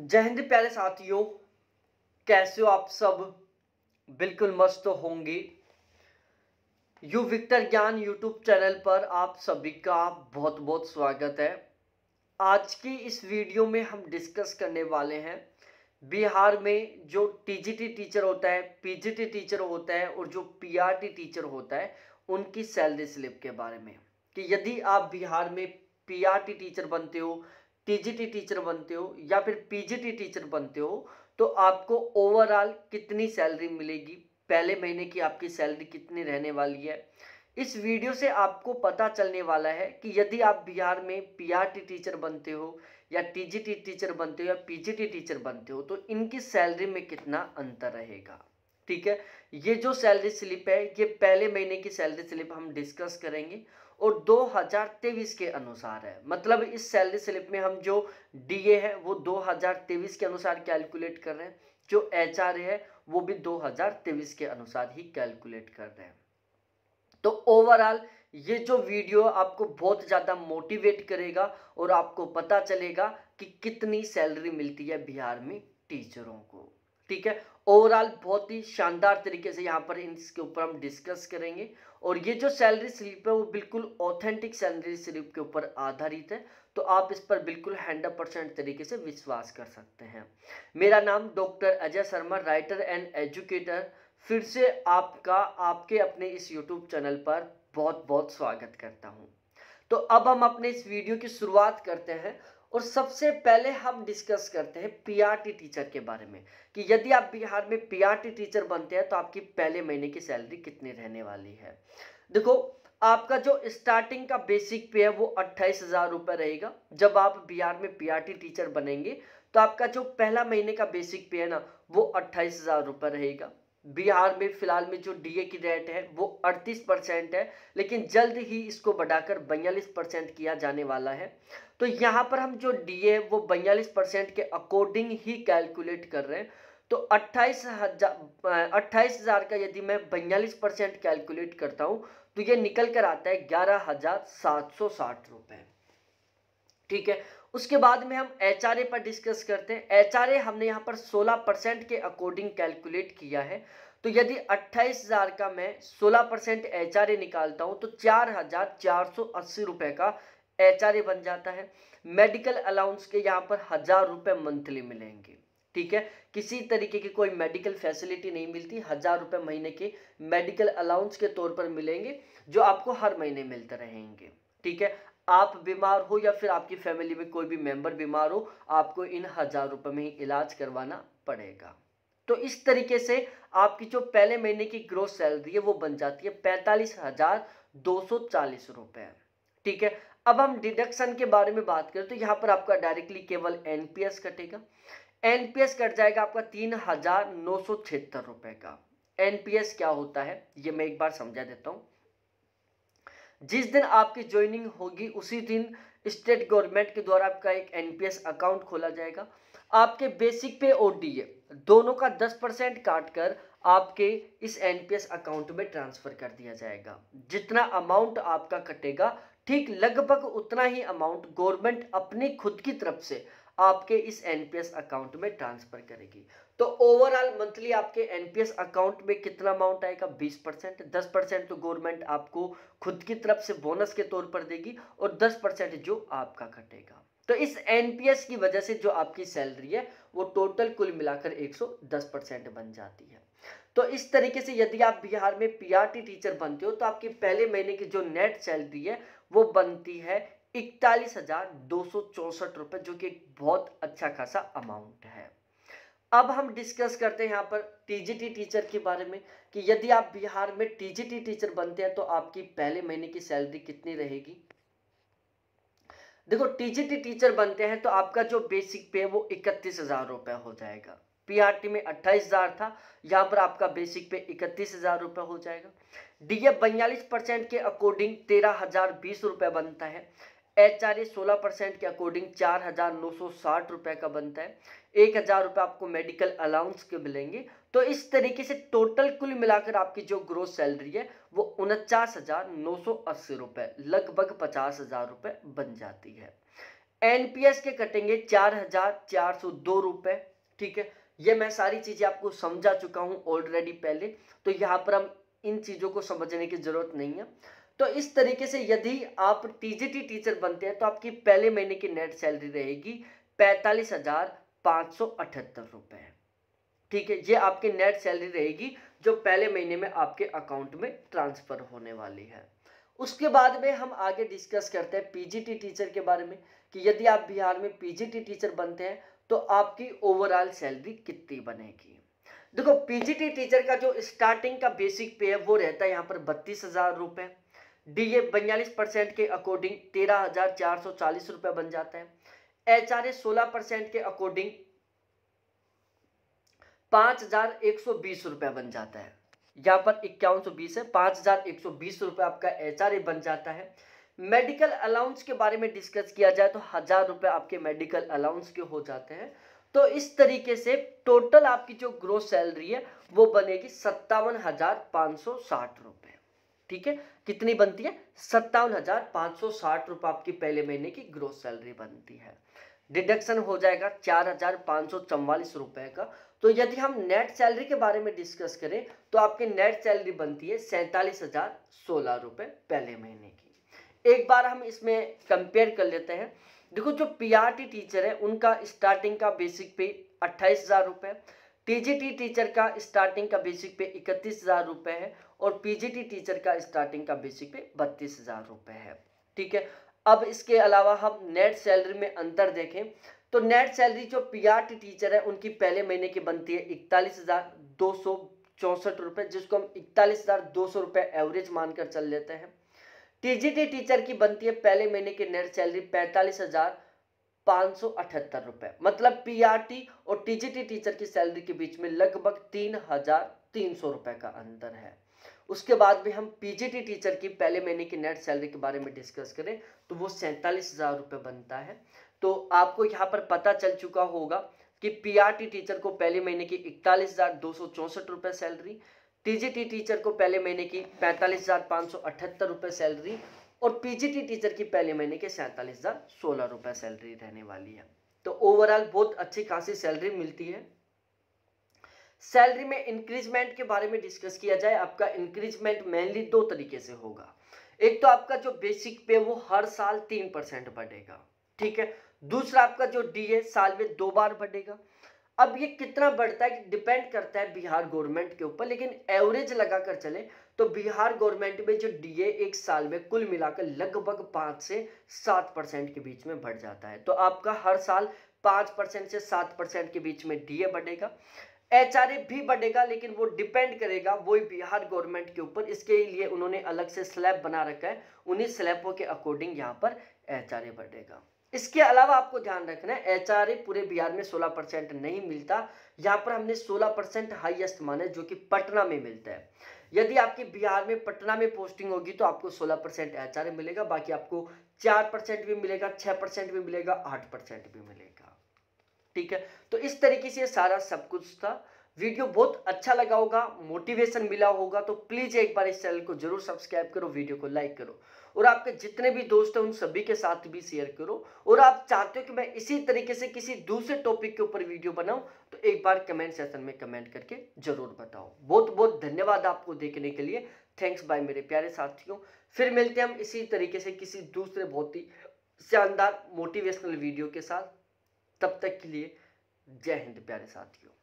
जय हिंद प्यारे साथियों कैसे हो आप सब बिल्कुल मस्त होंगे यू विक्टर ज्ञान यूट्यूब चैनल पर आप सभी का बहुत बहुत स्वागत है आज की इस वीडियो में हम डिस्कस करने वाले हैं बिहार में जो टीजीटी टीचर होता है पीजीटी टीचर होता है और जो पीआरटी टीचर होता है उनकी सैलरी स्लिप के बारे में कि यदि आप बिहार में पीआरटी टीचर बनते हो टीजीटी टीचर बनते हो या फिर पीजीटी टीचर बनते हो तो आपको ओवरऑल कितनी सैलरी मिलेगी पहले महीने की आपकी सैलरी कितनी रहने वाली है इस वीडियो से आपको पता चलने वाला है कि यदि आप बिहार में पीआरटी टीचर बनते हो या टीजीटी टीचर बनते हो या पीजीटी टीचर बनते हो तो इनकी सैलरी में कितना अंतर रहेगा ठीक है ये जो सैलरी स्लिप है ये पहले महीने की सैलरी स्लिप हम डिस्कस करेंगे और 2023 के अनुसार है मतलब इस सैलरी स्लिप में हम जो डीए है वो 2023 के अनुसार कैलकुलेट कर रहे हैं जो एच है वो भी 2023 के अनुसार ही कैलकुलेट कर रहे हैं तो ओवरऑल ये जो वीडियो आपको बहुत ज़्यादा मोटिवेट करेगा और आपको पता चलेगा कि कितनी सैलरी मिलती है बिहार में टीचरों को ठीक है ओवरऑल बहुत ही शानदार तरीके से यहाँ पर इसके ऊपर हम डिस्कस करेंगे और ये जो सैलरी स्लिप है वो बिल्कुल ऑथेंटिक सैलरी स्लिप के ऊपर आधारित है तो आप इस पर बिल्कुल हंड्रेड परसेंट तरीके से विश्वास कर सकते हैं मेरा नाम doctor Ajay Sharma writer and educator फिर से आपका आपके अपने इस यूट्यूब चैनल पर बहुत बहुत स्वागत करता हूँ तो अब हम अपने इस वीडियो की शुरुआत करते हैं और सबसे पहले हम डिस्कस करते हैं पीआरटी टीचर के बारे में कि यदि आप बिहार में पीआरटी टीचर बनते हैं तो आपकी पहले महीने की सैलरी कितनी रहने वाली है देखो आपका जो स्टार्टिंग का बेसिक पे है वो अट्ठाईस हजार रुपये रहेगा जब आप बिहार में पीआरटी टीचर बनेंगे तो आपका जो पहला महीने का बेसिक पे है ना वो अट्ठाईस हजार रुपये रहेगा बिहार में फिलहाल में जो डीए की रेट है वो 38 परसेंट है लेकिन जल्द ही इसको बढ़ाकर बयालीस परसेंट किया जाने वाला है तो यहाँ पर हम जो डीए वो बयालीस परसेंट के अकॉर्डिंग ही कैलकुलेट कर रहे हैं तो अट्ठाईस हजार अट्ठाईस हजार का यदि मैं बयालीस परसेंट कैलकुलेट करता हूँ तो ये निकल कर आता है ग्यारह हजार सात सौ साठ ठीक है उसके बाद में हम एच पर डिस्कस करते हैं एच हमने यहाँ पर 16 परसेंट के अकॉर्डिंग कैलकुलेट किया है तो यदि 28,000 का मैं 16 परसेंट एच निकालता हूँ तो चार हजार चार सौ अस्सी रुपए का एच बन जाता है मेडिकल अलाउंस के यहाँ पर हज़ार रुपये मंथली मिलेंगे ठीक है किसी तरीके की कोई मेडिकल फैसिलिटी नहीं मिलती हज़ार रुपये महीने के मेडिकल अलाउंस के तौर पर मिलेंगे जो आपको हर महीने मिलते रहेंगे ठीक है आप बीमार हो या फिर आपकी फैमिली में कोई भी मेंबर बीमार हो आपको इन हज़ार रुपये में ही इलाज करवाना पड़ेगा तो इस तरीके से आपकी जो पहले महीने की ग्रोथ सैलरी है वो बन जाती है पैंतालीस हज़ार दो सौ चालीस रुपये ठीक है अब हम डिडक्शन के बारे में बात करें तो यहाँ पर आपका डायरेक्टली केवल एनपीएस कटेगा एनपीएस कट जाएगा आपका तीन हज़ार नौ सौ छिहत्तर रुपये का एनपीएस क्या होता है ये मैं एक बार समझा देता हूँ जिस दिन आपकी ज्वाइनिंग होगी उसी दिन स्टेट गवर्नमेंट के द्वारा आपका एक एनपीएस अकाउंट खोला जाएगा आपके बेसिक पे और डी दोनों का 10 परसेंट काट कर आपके इस एनपीएस अकाउंट में ट्रांसफ़र कर दिया जाएगा जितना अमाउंट आपका कटेगा ठीक लगभग उतना ही अमाउंट गवर्नमेंट अपनी खुद की तरफ से आपके इस एनपीएस अकाउंट में ट्रांसफ़र करेगी तो ओवरऑल मंथली आपके एनपीएस अकाउंट में कितना अमाउंट आएगा 20 परसेंट दस परसेंट तो गवर्नमेंट आपको खुद की तरफ से बोनस के तौर पर देगी और 10 परसेंट जो आपका कटेगा तो इस एनपीएस की वजह से जो आपकी सैलरी है वो टोटल कुल मिलाकर 110 परसेंट बन जाती है तो इस तरीके से यदि आप बिहार में पीआरटी टीचर बनते हो तो आपकी पहले महीने की जो नेट सैलरी है वो बनती है इकतालीस हजार दो सौ चौसठ जो कि एक बहुत अच्छा खासा अमाउंट है अब हम डिस्कस करते हैं यहाँ पर टीजीटी टीचर के बारे में कि यदि आप बिहार में टीजीटी टीचर बनते हैं तो आपकी पहले महीने की सैलरी कितनी रहेगी देखो टीजीटी टीचर बनते हैं तो आपका जो बेसिक पे है वो इकतीस हजार रुपये हो जाएगा पीआरटी में अट्ठाईस हजार था यहाँ पर आपका बेसिक पे इकतीस हजार रुपये हो जाएगा डीए बयालीस परसेंट के अकॉर्डिंग तेरह हजार बीस रुपये बनता है एच आर ए सोलह परसेंट के अकॉर्डिंग चार हज़ार नौ सौ साठ रुपये का बनता है एक हज़ार रुपये आपको मेडिकल अलाउंस के मिलेंगे तो इस तरीके से टोटल कुल मिलाकर आपकी जो ग्रोथ सैलरी है वो उनचास हज़ार नौ सौ अस्सी रुपये लगभग पचास हज़ार रुपये बन जाती है एनपीएस के कटेंगे चार हज़ार चार सौ दो रुपये ठीक है ये मैं सारी चीज़ें आपको समझा चुका हूँ ऑलरेडी पहले तो यहाँ पर हम इन चीज़ों को समझने की ज़रूरत नहीं है तो इस तरीके से यदि आप टीजीटी टीचर बनते हैं तो आपकी पहले महीने की नेट सैलरी रहेगी पैंतालीस हजार पाँच सौ अठहत्तर रुपये ठीक है ये आपकी नेट सैलरी रहेगी जो पहले महीने में आपके अकाउंट में ट्रांसफ़र होने वाली है उसके बाद में हम आगे डिस्कस करते हैं पीजीटी टीचर के बारे में कि यदि आप बिहार में पीजीटी टीचर बनते हैं तो आपकी ओवरऑल सैलरी कितनी बनेगी देखो पीजीटी टीचर का जो स्टार्टिंग का बेसिक पे है वो रहता है यहाँ पर बत्तीस हज़ार रुपये डी ए बयालीस परसेंट के अकॉर्डिंग तेरह हजार चार सौ चालीस रुपया बन जाता है एच आर ए सोलह परसेंट के अकॉर्डिंग पांच हजार एक सौ बीस रुपया बन जाता है यहां पर इक्यावन सौ बीस है पांच हजार एक सौ बीस रुपया आपका एच आर ए बन जाता है मेडिकल अलाउंस के बारे में डिस्कस किया जाए तो हज़ार रुपए आपके मेडिकल अलाउंस के हो जाते हैं तो इस तरीके से टोटल आपकी जो ग्रोथ सैलरी है वो बनेगी सत्तावन हजार पांच सौ साठ रुपए ठीक है कितनी बनती है सत्तावन हजार पाँच सौ साठ रुपये आपकी पहले महीने की ग्रोस सैलरी बनती है डिडक्शन हो जाएगा चार हजार पाँच सौ चौवालीस रुपये का तो यदि हम नेट सैलरी के बारे में डिस्कस करें तो आपकी नेट सैलरी बनती है सैंतालीस हजार सोलह रुपये पहले महीने की एक बार हम इसमें कंपेयर कर लेते हैं देखो जो पीआरटी टीचर है उनका स्टार्टिंग का बेसिक पे अट्ठाईस हजार रुपये टीजीटी टीचर का स्टार्टिंग का बेसिक पे इकतीस हज़ार रुपए है और पीजीटी टीचर का स्टार्टिंग का बेसिक पे बत्तीस हज़ार रुपए है ठीक है अब इसके अलावा हम नेट सैलरी में अंतर देखें तो नेट सैलरी जो पीआरटी टीचर है उनकी पहले महीने की बनती है इकतालीस हज़ार दो सौ चौसठ रुपए जिसको हम इकतालीस हज़ार दो सौ रुपए एवरेज मानकर चल लेते हैं टीजीटी टीचर की बनती है पहले महीने की नेट सैलरी पैंतालीस हज़ार पाँच रुपए मतलब पीआरटी और टीजीटी टीचर की सैलरी के बीच में लगभग तीन हजार तीन सौ रुपए का अंतर है उसके बाद भी हम पीजीटी टीचर की पहले महीने की नेट सैलरी के बारे में डिस्कस करें तो वो सैंतालीस हजार रुपये बनता है तो आपको यहाँ पर पता चल चुका होगा कि पीआरटी टीचर को पहले महीने की इकतालीस रुपए सैलरी टीजीटी टीचर को पहले महीने की पैंतालीस रुपए सैलरी और पीजीटी टीचर की पहले महीने के सैंतालीस हज़ार सोलह रुपए सैलरी रहने वाली है तो ओवरऑल बहुत अच्छी खासी सैलरी मिलती है सैलरी में इंक्रीजमेंट के बारे में डिस्कस किया जाए आपका इंक्रीजमेंट मेनली दो तरीके से होगा एक तो आपका जो बेसिक पे वो हर साल तीन परसेंट बढ़ेगा ठीक है दूसरा आपका जो डीए साल में दो बार बढ़ेगा अब ये कितना बढ़ता है डिपेंड करता है बिहार गवर्नमेंट के ऊपर लेकिन एवरेज लगाकर चले तो बिहार गवर्नमेंट में जो डीए एक साल में कुल मिलाकर लगभग पाँच से सात परसेंट के बीच में बढ़ जाता है तो आपका हर साल पाँच परसेंट से सात परसेंट के बीच में डीए बढ़ेगा एच भी बढ़ेगा लेकिन वो डिपेंड करेगा वो बिहार गवर्नमेंट के ऊपर इसके लिए उन्होंने अलग से स्लैब बना रखा है उन्हीं स्लैबों के अकॉर्डिंग यहाँ पर एच बढ़ेगा इसके अलावा आपको ध्यान रखना है एच पूरे बिहार में 16 परसेंट नहीं मिलता यहाँ पर हमने 16 परसेंट हाइएस्ट माना है जो कि पटना में मिलता है यदि आपकी बिहार में पटना में पोस्टिंग होगी तो आपको 16 परसेंट एच मिलेगा बाकी आपको चार परसेंट भी मिलेगा छः परसेंट भी मिलेगा आठ परसेंट भी मिलेगा ठीक है तो इस तरीके से सारा सब कुछ था वीडियो बहुत अच्छा लगा होगा मोटिवेशन मिला होगा तो प्लीज़ एक बार इस चैनल को जरूर सब्सक्राइब करो वीडियो को लाइक करो और आपके जितने भी दोस्त हैं उन सभी के साथ भी शेयर करो और आप चाहते हो कि मैं इसी तरीके से किसी दूसरे टॉपिक के ऊपर वीडियो बनाऊं एक बार कमेंट सेशन में कमेंट करके ज़रूर बताओ बहुत बहुत धन्यवाद आपको देखने के लिए थैंक्स बाय मेरे प्यारे साथियों फिर मिलते हैं हम इसी तरीके से किसी दूसरे बहुत ही शानदार मोटिवेशनल वीडियो के साथ तब तक के लिए जय हिंद प्यारे साथियों